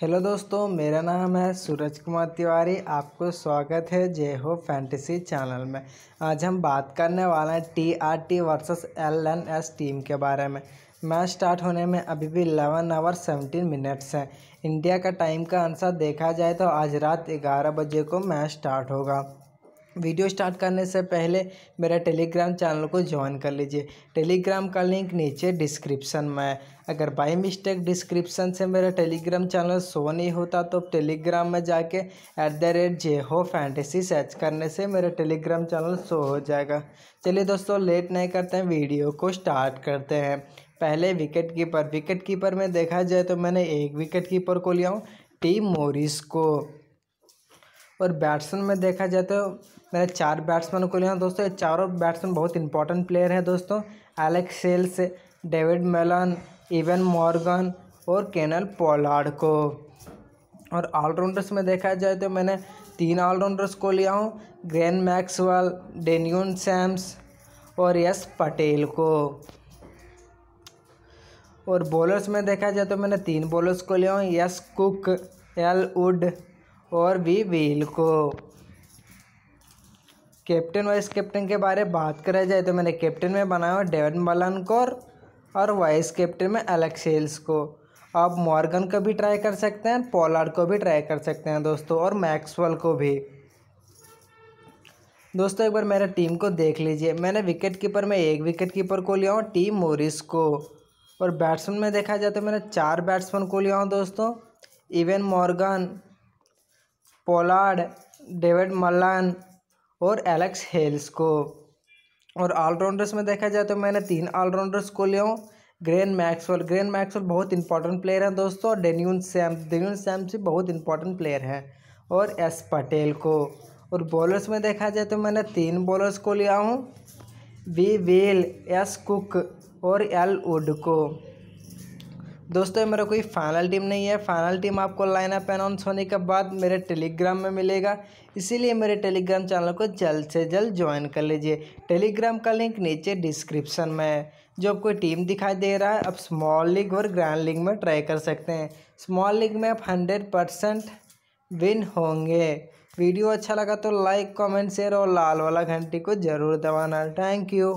hello दोस्तों मेरा नाम है सूरज कुमार तिवारी आपको स्वागत है जय हो फैंटेसी चैनल में आज हम बात करने वाले हैं T R T versus L N S team के बारे में मैच स्टार्ट होने में अभी भी इलेवन आवर सेवनटीन मिनट्स हैं इंडिया का टाइम का आंसर देखा जाए तो आज रात ग्यारह बजे को मैच स्टार्ट होगा वीडियो स्टार्ट करने से पहले मेरा टेलीग्राम चैनल को ज्वाइन कर लीजिए टेलीग्राम का लिंक नीचे डिस्क्रिप्शन में है अगर बाई मिस्टेक डिस्क्रिप्शन से मेरा टेलीग्राम चैनल शो नहीं होता तो टेलीग्राम में जाके एट द रेट जे हो फैंटेसी सर्च करने से मेरा टेलीग्राम चैनल शो हो जाएगा चलिए दोस्तों लेट नहीं करते हैं वीडियो को स्टार्ट करते हैं पहले विकेट कीपर विकेट कीपर में देखा जाए तो मैंने एक विकेट कीपर को लिया हूँ टीम मोरिस को और बैट्समैन में देखा जाए तो मैंने चार बैट्समैन को लिया दोस्तों ये चारों बैट्समैन बहुत इंपॉर्टेंट प्लेयर हैं दोस्तों Alex Hales David Malan Eoin Morgan और केनल पोलार्ड को और ऑलराउंडर्स में देखा जाए तो मैंने तीन ऑलराउंडर्स को लिया हूँ ग्रैन मैक्सवेल डेन्यून सैम्स और यस पटेल को और बॉलर्स में देखा जाए तो मैंने तीन बॉलर्स को लिया हूँ यस कुक एल वुड और वी बेल को कैप्टन वाइस कैप्टन के बारे में बात करा जाए तो मैंने कैप्टन में बनाया हुआ डेवन को और वाइस कैप्टन में एलेक्सेल्स को आप मॉर्गन को भी ट्राई कर सकते हैं पोलार्ड को भी ट्राई कर सकते हैं दोस्तों और मैक्सवेल को भी दोस्तों एक बार मेरे टीम को देख लीजिए मैंने विकेट कीपर में एक विकेट कीपर को लिया हूँ टीम मोरिस को और बैट्समैन में देखा जाए तो मैंने चार बैट्समैन को लिया हूँ दोस्तों Eoin Morgan Pollard David Malan और एलेक्स हेल्स को और ऑलराउंडर्स में देखा जाए तो मैंने तीन ऑलराउंडर्स को लिया हूँ ग्रेन मैक्सवेल ग्रेन मैक्सवेल बहुत इंपॉर्टेंट प्लेयर हैं दोस्तों और डेन्यून सैम डेन्यून सैम्स से बहुत इंपॉर्टेंट प्लेयर हैं और एस पटेल को और बॉलर्स में देखा जाए तो मैंने तीन बॉलर्स को लिया हूँ वी वेल एस कुक और एल वुड को दोस्तों मेरा कोई फाइनल टीम नहीं है फाइनल टीम आपको लाइनअप अनाउंस होने के बाद मेरे टेलीग्राम में मिलेगा इसीलिए मेरे टेलीग्राम चैनल को जल्द से जल्द ज्वाइन कर लीजिए टेलीग्राम का लिंक नीचे डिस्क्रिप्शन में है जो आपको टीम दिखाई दे रहा है आप स्मॉल लीग और ग्रैंड लीग में ट्राई कर सकते हैं स्मॉल लीग में आप हंड्रेड परसेंट विन होंगे वीडियो अच्छा लगा तो लाइक कमेंट शेयर और लाल वाला घंटी को ज़रूर दबाना थैंक यू